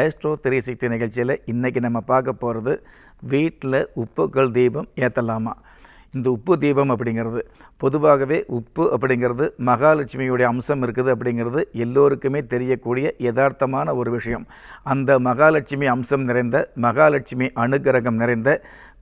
astro three sixty நிகழ்ச்சியில் இன்றைக்கி நம்ம பார்க்க போகிறது வீட்டில் உப்புக்கள் தீபம் ஏற்றலாமா இந்த உப்பு தீபம் அப்படிங்கிறது பொதுவாகவே உப்பு அப்படிங்கிறது மகாலட்சுமியுடைய அம்சம் இருக்குது அப்படிங்கிறது எல்லோருக்குமே தெரியக்கூடிய யதார்த்தமான ஒரு விஷயம் அந்த மகாலட்சுமி அம்சம் நிறைந்த மகாலட்சுமி அனுகிரகம் நிறைந்த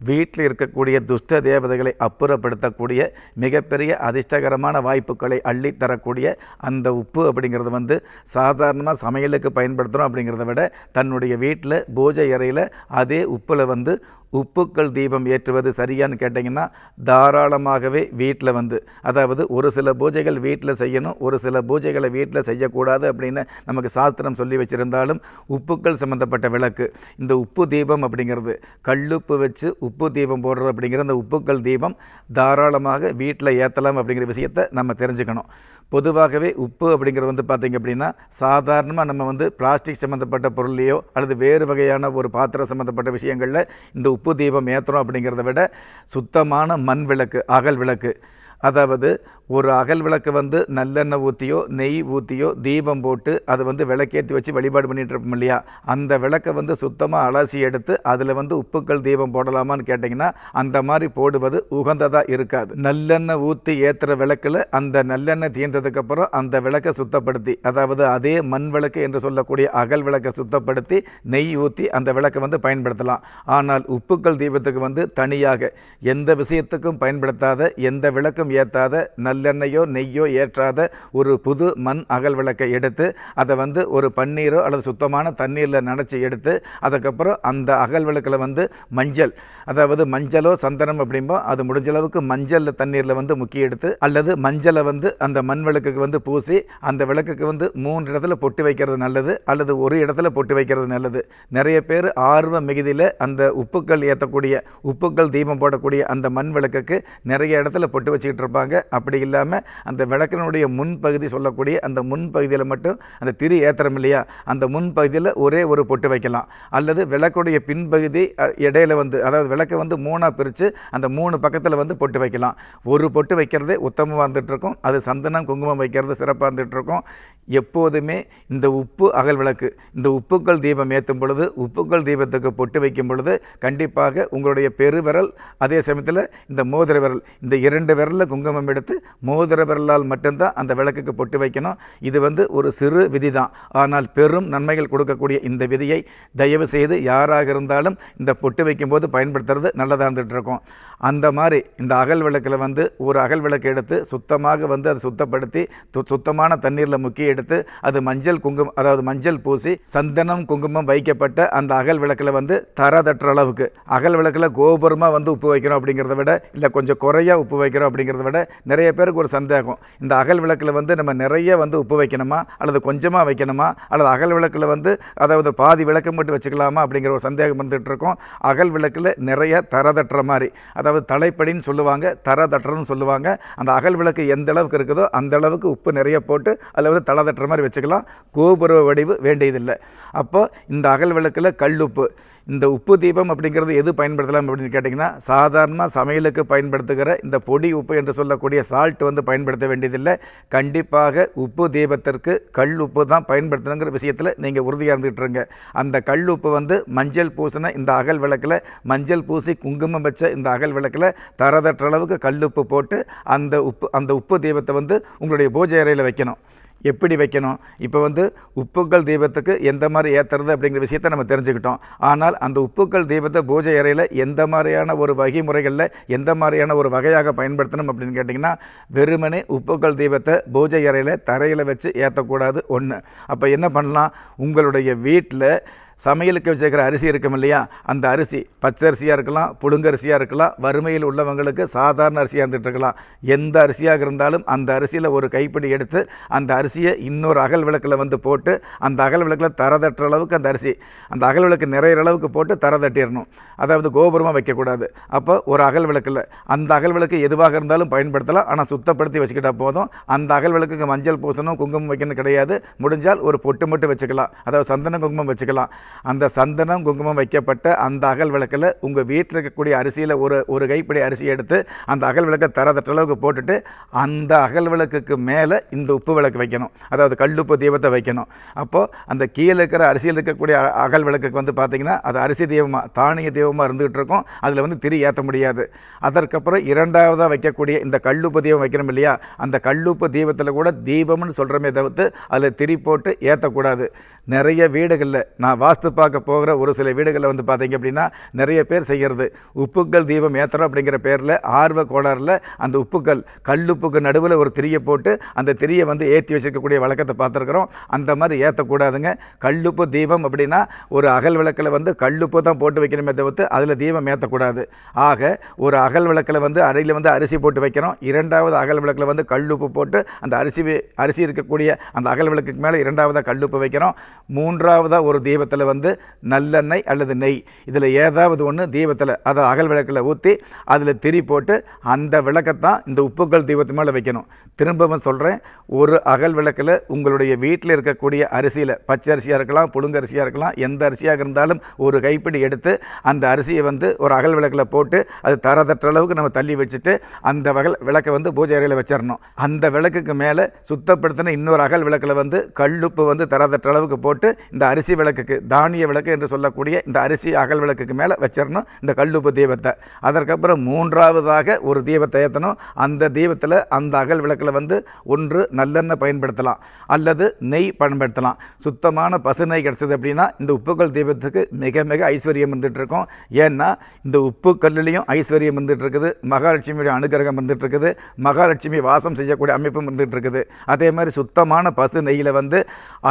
வீட்டில் இருக்கக்கூடிய துஷ்ட தேவதைகளை அப்புறப்படுத்தக்கூடிய மிகப்பெரிய அதிர்ஷ்டகரமான வாய்ப்புகளை அள்ளி தரக்கூடிய அந்த உப்பு அப்படிங்கிறது வந்து சாதாரணமாக சமையலுக்கு பயன்படுத்துகிறோம் அப்படிங்கிறத விட தன்னுடைய வீட்டில் பூஜை அறையில் அதே உப்பில் வந்து உப்புக்கள் தீபம் ஏற்றுவது சரியான்னு கேட்டிங்கன்னா தாராளமாகவே வீட்டில் வந்து அதாவது ஒரு சில பூஜைகள் வீட்டில் செய்யணும் ஒரு சில பூஜைகளை வீட்டில் செய்யக்கூடாது அப்படின்னு நமக்கு சாஸ்திரம் சொல்லி வச்சுருந்தாலும் உப்புக்கள் சம்மந்தப்பட்ட விளக்கு இந்த உப்பு தீபம் அப்படிங்கிறது கல்லுப்பு வச்சு உப்பு தீபம் போடுறது அப்படிங்கிற அந்த உப்புக்கள் தீபம் தாராளமாக வீட்டில் ஏற்றலாம் அப்படிங்கிற விஷயத்தை நம்ம தெரிஞ்சுக்கணும் பொதுவாகவே உப்பு அப்படிங்கிறது வந்து பார்த்திங்க அப்படின்னா சாதாரணமாக நம்ம வந்து பிளாஸ்டிக் சம்மந்தப்பட்ட பொருள்லையோ அல்லது வேறு வகையான ஒரு பாத்திரம் சம்மந்தப்பட்ட விஷயங்களில் இந்த உப்பு தீபம் ஏற்றுறோம் அப்படிங்கிறத விட சுத்தமான மண் விளக்கு அகல் விளக்கு அதாவது ஒரு அகல் விளக்கு வந்து நல்லெண்ணெய் ஊற்றியோ நெய் ஊற்றியோ தீபம் போட்டு அதை வந்து விளக்கேற்றி வச்சு வழிபாடு பண்ணிகிட்டு இருப்போம் இல்லையா அந்த விளக்கை வந்து சுத்தமாக அலசி எடுத்து அதில் வந்து உப்புக்கள் தீபம் போடலாமான்னு கேட்டிங்கன்னா அந்த மாதிரி போடுவது உகந்ததாக இருக்காது நல்லெண்ணெய் ஊற்றி ஏற்றுற விளக்கில் அந்த நல்லெண்ணெய் தீர்ந்ததுக்கப்புறம் அந்த விளக்கை சுத்தப்படுத்தி அதாவது அதே மண் விளக்கு என்று சொல்லக்கூடிய அகல் விளக்கை சுத்தப்படுத்தி நெய் ஊற்றி அந்த விளக்கை வந்து பயன்படுத்தலாம் ஆனால் உப்புக்கள் தீபத்துக்கு வந்து தனியாக எந்த விஷயத்துக்கும் பயன்படுத்தாத எந்த விளக்கும் ஏற்றாத நல்ல நல்லெண்ணெயோ நெய்யோ ஏற்றாத ஒரு புது மண் அகல் விளக்கை எடுத்து அதை வந்து ஒரு பன்னீரோ அல்லது சுத்தமான தண்ணீரில் நினச்சி எடுத்து அதுக்கப்புறம் அந்த அகல் விளக்கில் வந்து மஞ்சள் அதாவது மஞ்சளோ சந்தனம் அப்படிம்போ அது முடிஞ்ச அளவுக்கு மஞ்சள் தண்ணீரில் வந்து முக்கிய எடுத்து அல்லது மஞ்சளை வந்து அந்த மண் விளக்குக்கு வந்து பூசி அந்த விளக்குக்கு வந்து மூன்று இடத்துல பொட்டி வைக்கிறது நல்லது அல்லது ஒரு இடத்துல பொட்டி வைக்கிறது நல்லது நிறைய பேர் ஆர்வ மிகுதியில் அந்த உப்புக்கள் ஏற்றக்கூடிய உப்புக்கள் தீபம் போடக்கூடிய அந்த மண் விளக்குக்கு நிறைய இடத்துல பொட்டு வச்சுக்கிட்டு இருப்பாங்க அப்படி இல்லை இல்லாமல் அந்த விளக்கினுடைய முன்பகுதி சொல்லக்கூடிய அந்த முன்பகுதியில் மட்டும் அந்த திரு ஏத்திரம் இல்லையா அந்த முன்பகுதியில் ஒரே ஒரு பொட்டு வைக்கலாம் அல்லது விளக்குடைய பின்பகுதி இடையில வந்து அதாவது விளக்கை வந்து மூணாக பிரித்து அந்த மூணு பக்கத்தில் வந்து பொட்டு வைக்கலாம் ஒரு பொட்டு வைக்கிறது உத்தமமாக இருந்துகிட்ருக்கும் அது சந்தனம் குங்குமம் வைக்கிறது சிறப்பாக இருந்துகிட்ருக்கும் எப்போதுமே இந்த உப்பு அகல் விளக்கு இந்த உப்புக்கள் தீபம் ஏற்றும் பொழுது உப்புக்கள் தீபத்துக்கு பொட்டு வைக்கும் பொழுது கண்டிப்பாக உங்களுடைய பெருவிரல் அதே சமயத்தில் இந்த மோதிர விரல் இந்த இரண்டு விரலில் குங்குமம் எடுத்து மோதிர விரலால் மட்டும்தான் அந்த விளக்குக்கு பொட்டு வைக்கணும் இது வந்து ஒரு சிறு விதி தான் ஆனால் பெரும் நன்மைகள் கொடுக்கக்கூடிய இந்த விதியை தயவு செய்து யாராக இருந்தாலும் இந்த பொட்டு வைக்கும்போது பயன்படுத்துறது நல்லதாக இருந்துகிட்டு இருக்கும் அந்த மாதிரி இந்த அகல் விளக்கில் வந்து ஒரு அகல் விளக்கு எடுத்து சுத்தமாக வந்து அதை சுத்தப்படுத்தி சுத்தமான தண்ணீரில் முக்கிய எடுத்து எடுத்து அது மஞ்சள் குங்குமம் அதாவது மஞ்சள் பூசி சந்தனம் குங்குமம் வைக்கப்பட்ட அந்த அகல் விளக்கில் வந்து தர தட்டுற அளவுக்கு அகல் விளக்கில் கோபுரமாக வந்து உப்பு வைக்கிறோம் அப்படிங்கிறத விட இல்லை கொஞ்சம் குறையாக உப்பு வைக்கிறோம் அப்படிங்கிறத விட நிறைய பேருக்கு ஒரு சந்தேகம் இந்த அகல் விளக்கில் வந்து நம்ம நிறைய வந்து உப்பு வைக்கணுமா அல்லது கொஞ்சமாக வைக்கணுமா அல்லது அகல் விளக்கில் வந்து அதாவது பாதி விளக்கு மட்டும் வச்சுக்கலாமா அப்படிங்கிற ஒரு சந்தேகம் வந்துட்டு இருக்கோம் அகல் விளக்கில் நிறைய தர தட்டுற மாதிரி அதாவது தலைப்படின்னு சொல்லுவாங்க தர தட்டுறன்னு சொல்லுவாங்க அந்த அகல் விளக்கு எந்த அளவுக்கு இருக்குதோ அந்த அளவுக்கு உப்பு நிறைய போட்டு அதில் வந்து தலை காலதட்டுற மாதிரி வச்சுக்கலாம் கோபுர வடிவு வேண்டியதில்லை அப்போ இந்த அகல் விளக்கில் கல்லுப்பு இந்த உப்பு தீபம் அப்படிங்கிறது எது பயன்படுத்தலாம் அப்படின்னு கேட்டிங்கன்னா சாதாரணமாக சமையலுக்கு பயன்படுத்துகிற இந்த பொடி உப்பு என்று சொல்லக்கூடிய சால்ட் வந்து பயன்படுத்த வேண்டியதில்லை கண்டிப்பாக உப்பு தீபத்திற்கு கல் உப்பு தான் பயன்படுத்தணுங்கிற விஷயத்தில் நீங்கள் உறுதியாக இருந்துகிட்ருங்க அந்த கல் உப்பு வந்து மஞ்சள் பூசின இந்த அகல் விளக்கில் மஞ்சள் பூசி குங்குமம் வச்ச இந்த அகல் விளக்கில் தரதற்ற அளவுக்கு கல் உப்பு போட்டு அந்த உப்பு அந்த உப்பு தீபத்தை வந்து உங்களுடைய பூஜை அறையில் வைக்கணும் எப்படி வைக்கணும் இப்போ வந்து உப்புக்கள் தீபத்துக்கு எந்த மாதிரி ஏற்றுறது அப்படிங்கிற விஷயத்தை நம்ம தெரிஞ்சுக்கிட்டோம் ஆனால் அந்த உப்புக்கள் தீபத்தை பூஜை அறையில் எந்த மாதிரியான ஒரு வகைமுறைகளில் எந்த மாதிரியான ஒரு வகையாக பயன்படுத்தணும் அப்படின்னு கேட்டிங்கன்னா வெறுமனே உப்புக்கள் தீபத்தை பூஜை அறையில் தரையில் வச்சு ஏற்றக்கூடாது ஒன்று அப்போ என்ன பண்ணலாம் உங்களுடைய வீட்டில் சமையலுக்கு வச்சுருக்கிற அரிசி இருக்கும் இல்லையா அந்த அரிசி பச்சை அரிசியாக இருக்கலாம் புழுங்கரிசியாக இருக்கலாம் வறுமையில் உள்ளவங்களுக்கு சாதாரண அரிசியாக இருந்துகிட்ருக்கலாம் எந்த அரிசியாக இருந்தாலும் அந்த அரிசியில் ஒரு கைப்பிடி எடுத்து அந்த அரிசியை இன்னொரு அகல் விளக்கில் வந்து போட்டு அந்த அகல் விளக்கில் தரதட்டுற அளவுக்கு அந்த அரிசி அந்த அகல் விளக்கு நிறையிற அளவுக்கு போட்டு தர தட்டிடணும் அதாவது கோபுரமாக வைக்கக்கூடாது அப்போ ஒரு அகல் விளக்கில் அந்த அகல் விளக்கு எதுவாக இருந்தாலும் பயன்படுத்தலாம் ஆனால் சுத்தப்படுத்தி வச்சுக்கிட்டால் போதும் அந்த அகல் விளக்குக்கு மஞ்சள் பூசணும் குங்குமம் வைக்கணும் கிடையாது முடிஞ்சால் ஒரு பொட்டு மட்டும் வச்சுக்கலாம் அதாவது சந்தன குங்குமம் வச்சுக்கலாம் அந்த சந்தனம் குங்குமம் வைக்கப்பட்ட அந்த அகல் விளக்கில் உங்கள் வீட்டில் இருக்கக்கூடிய அரிசியில் ஒரு ஒரு கைப்பிடி அரிசி எடுத்து அந்த அகல் விளக்கை தரதட்ட அளவுக்கு போட்டுட்டு அந்த அகல் விளக்குக்கு மேலே இந்த உப்பு விளக்கு வைக்கணும் அதாவது கல்லுப்பு தீபத்தை வைக்கணும் அப்போது அந்த கீழே இருக்கிற அரிசியில் இருக்கக்கூடிய அகல் விளக்குக்கு வந்து பார்த்திங்கன்னா அது அரிசி தெய்வமாக தானிய தெய்வமாக இருந்துகிட்டு இருக்கும் அதில் வந்து திரி ஏற்ற முடியாது அதற்கப்புறம் இரண்டாவதாக வைக்கக்கூடிய இந்த கல்லுப்பு தீபம் வைக்கிறோம் இல்லையா அந்த கல்லுப்பு தீபத்தில் கூட தீபம்னு சொல்கிறோமே தவிர்த்து அதில் திரி போட்டு ஏற்றக்கூடாது நிறைய வீடுகளில் நான் வாஸ்து வாஸ்து பார்க்க போகிற ஒரு சில வீடுகளில் வந்து பார்த்தீங்க அப்படின்னா நிறைய பேர் செய்கிறது உப்புக்கள் தீபம் ஏத்தரம் அப்படிங்கிற பேரில் ஆர்வ கோளாறில் அந்த உப்புக்கள் கல்லுப்புக்கு நடுவில் ஒரு திரியை போட்டு அந்த திரியை வந்து ஏற்றி வச்சிருக்கக்கூடிய வழக்கத்தை பார்த்துருக்குறோம் அந்த மாதிரி ஏற்றக்கூடாதுங்க கல்லுப்பு தீபம் அப்படின்னா ஒரு அகல் விளக்கில் வந்து கல்லுப்பு தான் போட்டு வைக்கணுமே தவிர்த்து அதில் தீபம் ஏற்றக்கூடாது ஆக ஒரு அகல் விளக்கில் வந்து அறையில் வந்து அரிசி போட்டு வைக்கிறோம் இரண்டாவது அகல் விளக்கில் வந்து கல்லுப்பு போட்டு அந்த அரிசி அரிசி இருக்கக்கூடிய அந்த அகல் விளக்குக்கு மேலே இரண்டாவதாக கல்லுப்பு வைக்கிறோம் மூன்றாவதாக ஒரு தீபத்தில் வந்து நல்லெண்ணெய் அல்லது நெய் இதில் ஏதாவது ஒன்று தீபத்தில் அதை அகல் விளக்கில் ஊற்றி அதில் திரி போட்டு அந்த விளக்கத்தான் இந்த உப்புக்கள் தீபத்து மேலே வைக்கணும் திரும்பவும் சொல்கிறேன் ஒரு அகல் விளக்கில் உங்களுடைய வீட்டில் இருக்கக்கூடிய அரிசியில் பச்சை அரிசியாக இருக்கலாம் புழுங்கரிசியாக இருக்கலாம் எந்த அரிசியாக இருந்தாலும் ஒரு கைப்பிடி எடுத்து அந்த அரிசியை வந்து ஒரு அகல் விளக்கில் போட்டு அது தரதற்ற அளவுக்கு நம்ம தள்ளி வச்சுட்டு அந்த வகல் விளக்கை வந்து பூஜை அறையில் வச்சிடணும் அந்த விளக்குக்கு மேலே சுத்தப்படுத்தின இன்னொரு அகல் விளக்கில் வந்து கல்லுப்பு வந்து தரதற்ற அளவுக்கு போட்டு இந்த அரிசி விளக்குக்கு தான் தானிய விளக்கு என்று சொல்லக்கூடிய இந்த அரிசி அகல் விளக்குக்கு மேலே வச்சிடணும் இந்த கல்லுப்பு தீபத்தை அதற்கப்புறம் மூன்றாவதாக ஒரு தீபத்தை ஏற்றணும் அந்த தீபத்தில் அந்த அகல் விளக்கில் வந்து ஒன்று நல்லெண்ணெய் பயன்படுத்தலாம் அல்லது நெய் பயன்படுத்தலாம் சுத்தமான பசு நெய் கிடச்சது அப்படின்னா இந்த உப்புக்கல் தீபத்துக்கு மிக மிக ஐஸ்வர்யம் இருந்துகிட்டு இருக்கும் ஏன்னா இந்த உப்பு கல்லுலேயும் ஐஸ்வர்யம் இருந்துகிட்டு இருக்குது மகாலட்சுமியுடைய அனுகிரகம் இருந்துகிட்டு இருக்குது மகாலட்சுமி வாசம் செய்யக்கூடிய அமைப்பும் இருந்துகிட்டு இருக்குது அதே மாதிரி சுத்தமான பசு நெய்யில் வந்து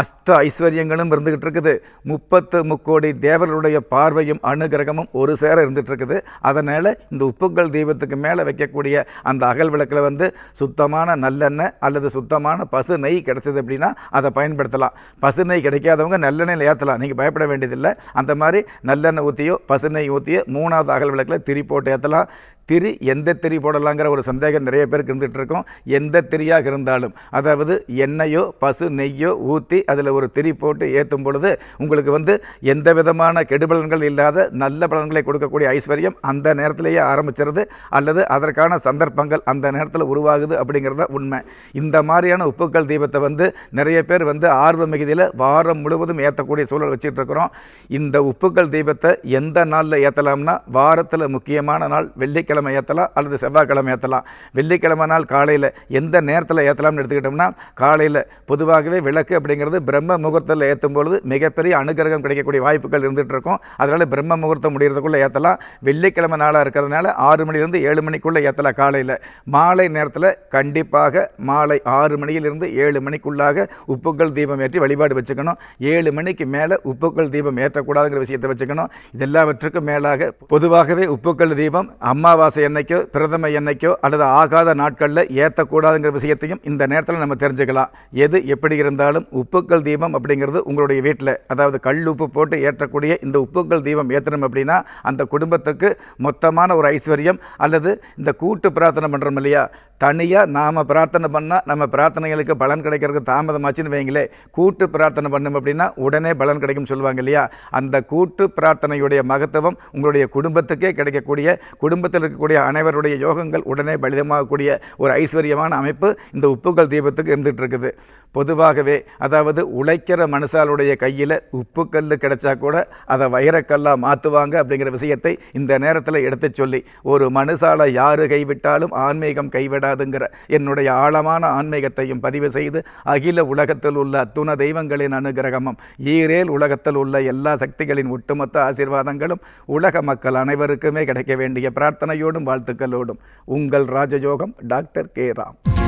அஷ்ட ஐஸ்வர்யங்களும் இருந்துகிட்டு இருக்குது முப் முப்பத்து முக்கோடி தேவர்களுடைய பார்வையும் அனுகிரகமும் ஒரு சேர இருந்துட்டு இருக்குது அதனால் இந்த உப்புக்கள் தீபத்துக்கு மேலே வைக்கக்கூடிய அந்த அகல் விளக்கில் வந்து சுத்தமான நல்லெண்ணெய் அல்லது சுத்தமான பசு நெய் கிடச்சிது அப்படின்னா அதை பயன்படுத்தலாம் பசு நெய் கிடைக்காதவங்க நல்லெண்ணெயில் ஏற்றலாம் நீங்கள் பயப்பட வேண்டியதில்லை அந்த மாதிரி நல்லெண்ணெய் ஊற்றியோ பசு நெய் ஊற்றியோ மூணாவது அகல் விளக்கில் திரி போட்டு ஏற்றலாம் திரி எந்த திரி போடலாங்கிற ஒரு சந்தேகம் நிறைய பேருக்கு இருந்துகிட்டு இருக்கோம் எந்த திரியாக இருந்தாலும் அதாவது எண்ணெயோ பசு நெய்யோ ஊற்றி அதில் ஒரு திரி போட்டு ஏற்றும் பொழுது உங்களுக்கு வந்து எந்த விதமான கெடுபலன்கள் இல்லாத நல்ல பலன்களை கொடுக்கக்கூடிய ஐஸ்வர்யம் அந்த நேரத்திலேயே ஆரம்பிச்சிருது அல்லது அதற்கான சந்தர்ப்பங்கள் அந்த நேரத்தில் உருவாகுது அப்படிங்கிறத உண்மை இந்த மாதிரியான உப்புக்கள் தீபத்தை வந்து நிறைய பேர் வந்து ஆர்வ மிகுதியில் வாரம் முழுவதும் ஏற்றக்கூடிய சூழல் வச்சுட்டு இருக்கிறோம் இந்த உப்புக்கள் தீபத்தை எந்த நாளில் ஏற்றலாம்னா வாரத்தில் முக்கியமான நாள் வெள்ளிக்கிழமை புதன்கிழமை ஏற்றலாம் அல்லது செவ்வாய்க்கிழமை ஏற்றலாம் வெள்ளிக்கிழமை நாள் காலையில் எந்த நேரத்தில் ஏற்றலாம்னு எடுத்துக்கிட்டோம்னா காலையில் பொதுவாகவே விளக்கு அப்படிங்கிறது பிரம்ம முகூர்த்தத்தில் ஏற்றும் பொழுது மிகப்பெரிய அனுகிரகம் கிடைக்கக்கூடிய வாய்ப்புகள் இருந்துகிட்டு இருக்கும் அதனால் பிரம்ம முகூர்த்தம் முடிகிறதுக்குள்ளே ஏற்றலாம் வெள்ளிக்கிழமை நாளாக இருக்கிறதுனால ஆறு மணிலிருந்து ஏழு மணிக்குள்ளே ஏற்றலாம் காலையில் மாலை நேரத்தில் கண்டிப்பாக மாலை ஆறு மணியிலிருந்து ஏழு மணிக்குள்ளாக உப்புக்கள் தீபம் ஏற்றி வழிபாடு வச்சுக்கணும் ஏழு மணிக்கு மேலே உப்புக்கள் தீபம் ஏற்றக்கூடாதுங்கிற விஷயத்தை வச்சுக்கணும் இது எல்லாவற்றுக்கும் மேலாக பொதுவாகவே உப்புக்கள் தீபம் அம்மா அமாவாசை என்னைக்கோ பிரதம என்னைக்கோ அல்லது ஆகாத நாட்களில் ஏற்றக்கூடாதுங்கிற விஷயத்தையும் இந்த நேரத்தில் நம்ம தெரிஞ்சுக்கலாம் எது எப்படி இருந்தாலும் உப்புக்கள் தீபம் அப்படிங்கிறது உங்களுடைய வீட்டில் அதாவது கல் உப்பு போட்டு ஏற்றக்கூடிய இந்த உப்புக்கள் தீபம் ஏற்றணும் அப்படின்னா அந்த குடும்பத்துக்கு மொத்தமான ஒரு ஐஸ்வர்யம் அல்லது இந்த கூட்டு பிரார்த்தனை பண்ணுறோம் இல்லையா தனியாக நாம் பிரார்த்தனை பண்ணால் நம்ம பிரார்த்தனைகளுக்கு பலன் கிடைக்கிறதுக்கு தாமதமாச்சுன்னு வைங்களே கூட்டு பிரார்த்தனை பண்ணும் அப்படின்னா உடனே பலன் கிடைக்கும் சொல்லுவாங்க இல்லையா அந்த கூட்டு பிரார்த்தனையுடைய மகத்துவம் உங்களுடைய குடும்பத்துக்கே கிடைக்கக்கூடிய குடும்பத்தில் இருக்கக்கூடிய அனைவருடைய யோகங்கள் உடனே பலிதமாகக்கூடிய ஒரு ஐஸ்வர்யமான அமைப்பு இந்த உப்புகள் தீபத்துக்கு இருந்துகிட்டு இருக்குது பொதுவாகவே அதாவது உழைக்கிற மனுஷாலுடைய கையில் உப்புக்கல் கிடைச்சா கூட அதை வைரக்கல்லாக மாற்றுவாங்க அப்படிங்கிற விஷயத்தை இந்த நேரத்தில் எடுத்து சொல்லி ஒரு மனுஷாலை யார் கைவிட்டாலும் ஆன்மீகம் கைவிடாதுங்கிற என்னுடைய ஆழமான ஆன்மீகத்தையும் பதிவு செய்து அகில உலகத்தில் உள்ள அத்துண தெய்வங்களின் அனுகிரகமும் ஈரேல் உலகத்தில் உள்ள எல்லா சக்திகளின் ஒட்டுமொத்த ஆசீர்வாதங்களும் உலக மக்கள் அனைவருக்குமே கிடைக்க வேண்டிய பிரார்த்தனையோடும் வாழ்த்துக்களோடும் உங்கள் ராஜயோகம் டாக்டர் கே ராம்